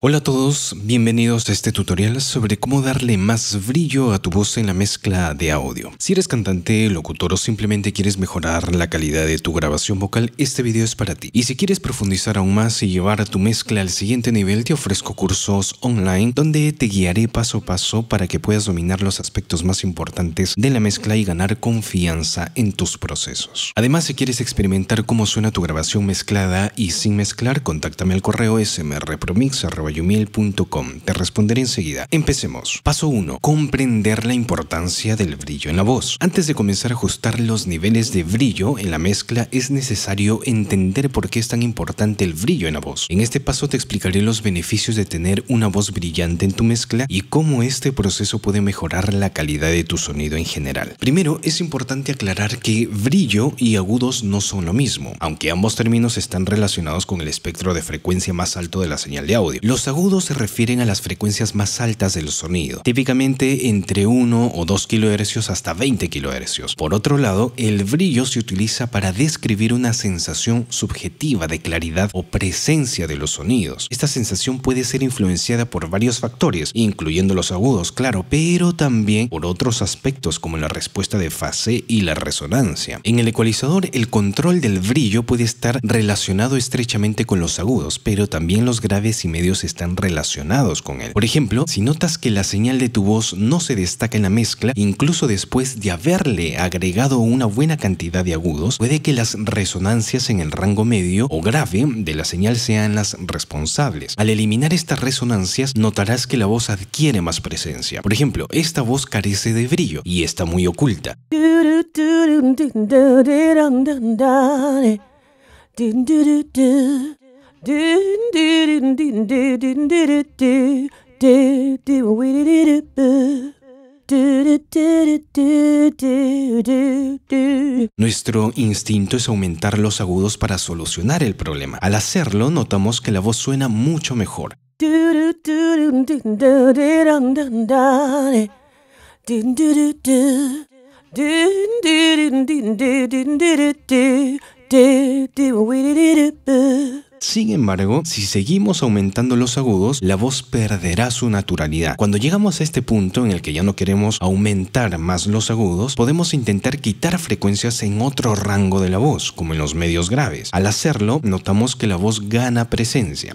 Hola a todos, bienvenidos a este tutorial sobre cómo darle más brillo a tu voz en la mezcla de audio. Si eres cantante, locutor o simplemente quieres mejorar la calidad de tu grabación vocal, este video es para ti. Y si quieres profundizar aún más y llevar tu mezcla al siguiente nivel, te ofrezco cursos online donde te guiaré paso a paso para que puedas dominar los aspectos más importantes de la mezcla y ganar confianza en tus procesos. Además, si quieres experimentar cómo suena tu grabación mezclada y sin mezclar, contáctame al correo smrpromix.com yumil.com. Te responderé enseguida. Empecemos. Paso 1. Comprender la importancia del brillo en la voz. Antes de comenzar a ajustar los niveles de brillo en la mezcla, es necesario entender por qué es tan importante el brillo en la voz. En este paso te explicaré los beneficios de tener una voz brillante en tu mezcla y cómo este proceso puede mejorar la calidad de tu sonido en general. Primero, es importante aclarar que brillo y agudos no son lo mismo, aunque ambos términos están relacionados con el espectro de frecuencia más alto de la señal de audio. Los los agudos se refieren a las frecuencias más altas del sonido, típicamente entre 1 o 2 kHz hasta 20 kHz. Por otro lado, el brillo se utiliza para describir una sensación subjetiva de claridad o presencia de los sonidos. Esta sensación puede ser influenciada por varios factores, incluyendo los agudos, claro, pero también por otros aspectos como la respuesta de fase y la resonancia. En el ecualizador, el control del brillo puede estar relacionado estrechamente con los agudos, pero también los graves y medios están relacionados con él. Por ejemplo, si notas que la señal de tu voz no se destaca en la mezcla, incluso después de haberle agregado una buena cantidad de agudos, puede que las resonancias en el rango medio o grave de la señal sean las responsables. Al eliminar estas resonancias, notarás que la voz adquiere más presencia. Por ejemplo, esta voz carece de brillo y está muy oculta. Nuestro instinto es aumentar los agudos para solucionar el problema. Al hacerlo, notamos que la voz suena mucho mejor. Sin embargo, si seguimos aumentando los agudos, la voz perderá su naturalidad. Cuando llegamos a este punto en el que ya no queremos aumentar más los agudos, podemos intentar quitar frecuencias en otro rango de la voz, como en los medios graves. Al hacerlo, notamos que la voz gana presencia.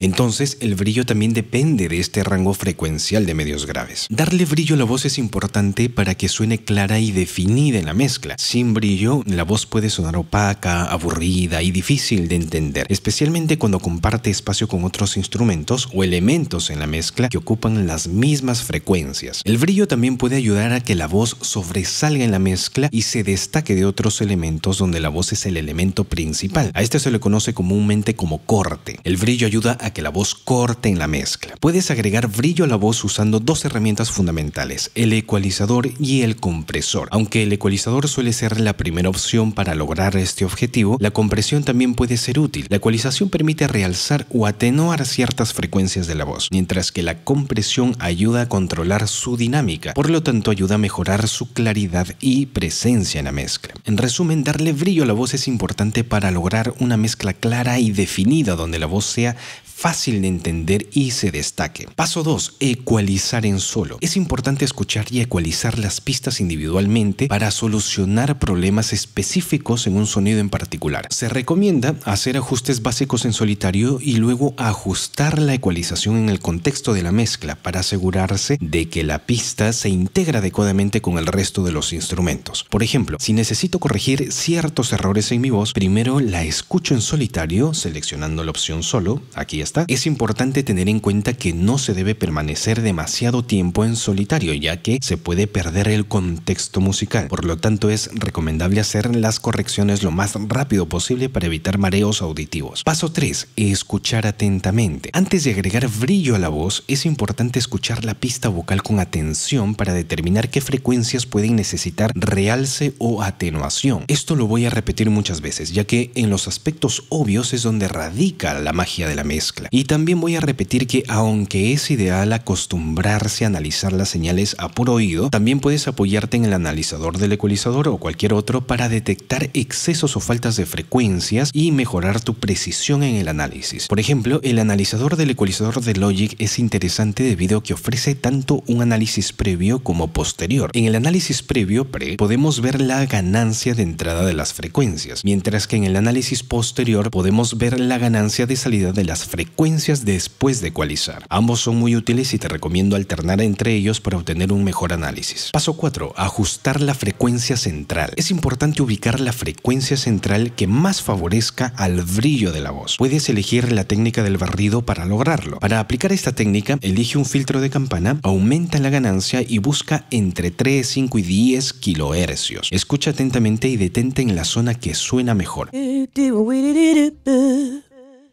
Entonces, el brillo también depende de este rango frecuencial de medios graves. Darle brillo a la voz es importante para que suene clara y definida en la mezcla. Sin brillo, la voz puede sonar opaca, aburrida y difícil de entender, especialmente cuando comparte espacio con otros instrumentos o elementos en la mezcla que ocupan las mismas frecuencias. El brillo también puede ayudar a que la voz sobresalga en la mezcla y se destaque de otros elementos donde la voz es el elemento principal. A este se le conoce comúnmente como corte. El brillo ayuda a que la voz corte en la mezcla. Puedes agregar brillo a la voz usando dos herramientas fundamentales, el ecualizador y el compresor. Aunque el ecualizador suele ser la primera opción para lograr este objetivo, la compresión también puede ser útil. La ecualización permite realzar o atenuar ciertas frecuencias de la voz, mientras que la compresión ayuda a controlar su dinámica, por lo tanto ayuda a mejorar su claridad y presencia en la mezcla. En resumen, darle brillo a la voz es importante para lograr una mezcla clara y definida donde la voz sea fácil de entender y se destaque. Paso 2. Ecualizar en solo. Es importante escuchar y ecualizar las pistas individualmente para solucionar problemas específicos en un sonido en particular. Se recomienda hacer ajustes básicos en solitario y luego ajustar la ecualización en el contexto de la mezcla para asegurarse de que la pista se integra adecuadamente con el resto de los instrumentos. Por ejemplo, si necesito corregir ciertos errores en mi voz, primero la escucho en solitario seleccionando la opción solo, aquí es importante tener en cuenta que no se debe permanecer demasiado tiempo en solitario, ya que se puede perder el contexto musical. Por lo tanto, es recomendable hacer las correcciones lo más rápido posible para evitar mareos auditivos. Paso 3. Escuchar atentamente. Antes de agregar brillo a la voz, es importante escuchar la pista vocal con atención para determinar qué frecuencias pueden necesitar realce o atenuación. Esto lo voy a repetir muchas veces, ya que en los aspectos obvios es donde radica la magia de la mezcla. Y también voy a repetir que aunque es ideal acostumbrarse a analizar las señales a puro oído, también puedes apoyarte en el analizador del ecualizador o cualquier otro para detectar excesos o faltas de frecuencias y mejorar tu precisión en el análisis. Por ejemplo, el analizador del ecualizador de Logic es interesante debido a que ofrece tanto un análisis previo como posterior. En el análisis previo pre podemos ver la ganancia de entrada de las frecuencias, mientras que en el análisis posterior podemos ver la ganancia de salida de las frecuencias frecuencias después de ecualizar. Ambos son muy útiles y te recomiendo alternar entre ellos para obtener un mejor análisis. Paso 4. Ajustar la frecuencia central. Es importante ubicar la frecuencia central que más favorezca al brillo de la voz. Puedes elegir la técnica del barrido para lograrlo. Para aplicar esta técnica, elige un filtro de campana, aumenta la ganancia y busca entre 3, 5 y 10 kHz. Escucha atentamente y detente en la zona que suena mejor.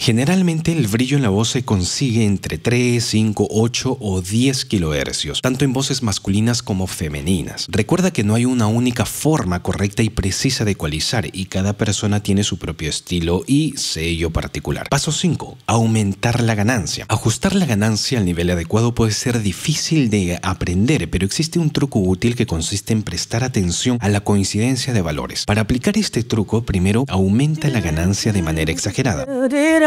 Generalmente el brillo en la voz se consigue entre 3, 5, 8 o 10 kHz, tanto en voces masculinas como femeninas. Recuerda que no hay una única forma correcta y precisa de ecualizar y cada persona tiene su propio estilo y sello particular. Paso 5. Aumentar la ganancia. Ajustar la ganancia al nivel adecuado puede ser difícil de aprender, pero existe un truco útil que consiste en prestar atención a la coincidencia de valores. Para aplicar este truco, primero aumenta la ganancia de manera exagerada.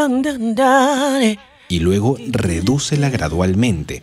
dun dun dun. Eh. y luego redúcela gradualmente.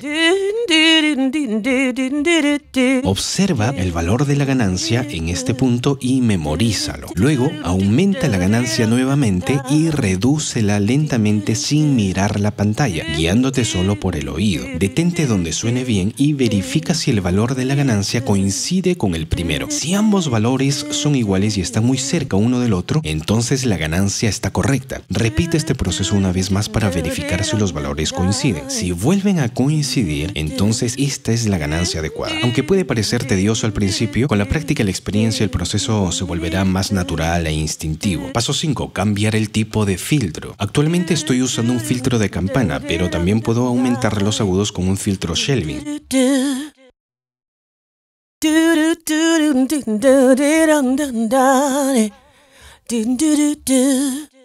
Observa el valor de la ganancia en este punto y memorízalo. Luego, aumenta la ganancia nuevamente y redúcela lentamente sin mirar la pantalla, guiándote solo por el oído. Detente donde suene bien y verifica si el valor de la ganancia coincide con el primero. Si ambos valores son iguales y están muy cerca uno del otro, entonces la ganancia está correcta. Repite este proceso una vez más para verificar su los valores coinciden. Si vuelven a coincidir, entonces esta es la ganancia adecuada. Aunque puede parecer tedioso al principio, con la práctica y la experiencia el proceso se volverá más natural e instintivo. Paso 5. Cambiar el tipo de filtro. Actualmente estoy usando un filtro de campana, pero también puedo aumentar los agudos con un filtro Shelby.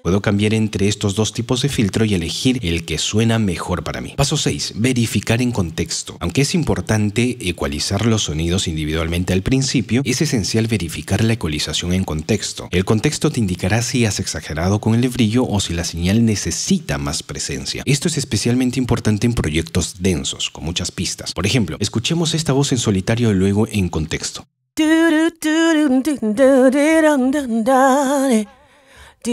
Puedo cambiar entre estos dos tipos de filtro y elegir el que suena mejor para mí. Paso 6. Verificar en contexto. Aunque es importante ecualizar los sonidos individualmente al principio, es esencial verificar la ecualización en contexto. El contexto te indicará si has exagerado con el brillo o si la señal necesita más presencia. Esto es especialmente importante en proyectos densos, con muchas pistas. Por ejemplo, escuchemos esta voz en solitario y luego en contexto. Al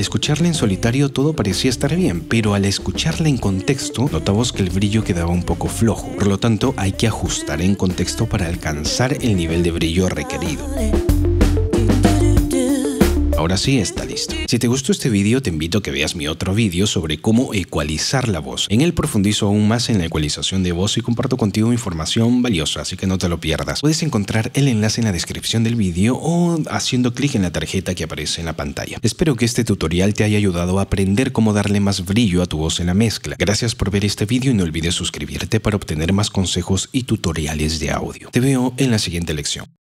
escucharla en solitario todo parecía estar bien, pero al escucharla en contexto notamos que el brillo quedaba un poco flojo, por lo tanto hay que ajustar en contexto para alcanzar el nivel de brillo requerido. Ahora sí está listo. Si te gustó este vídeo, te invito a que veas mi otro vídeo sobre cómo ecualizar la voz. En él profundizo aún más en la ecualización de voz y comparto contigo información valiosa, así que no te lo pierdas. Puedes encontrar el enlace en la descripción del vídeo o haciendo clic en la tarjeta que aparece en la pantalla. Espero que este tutorial te haya ayudado a aprender cómo darle más brillo a tu voz en la mezcla. Gracias por ver este vídeo y no olvides suscribirte para obtener más consejos y tutoriales de audio. Te veo en la siguiente lección.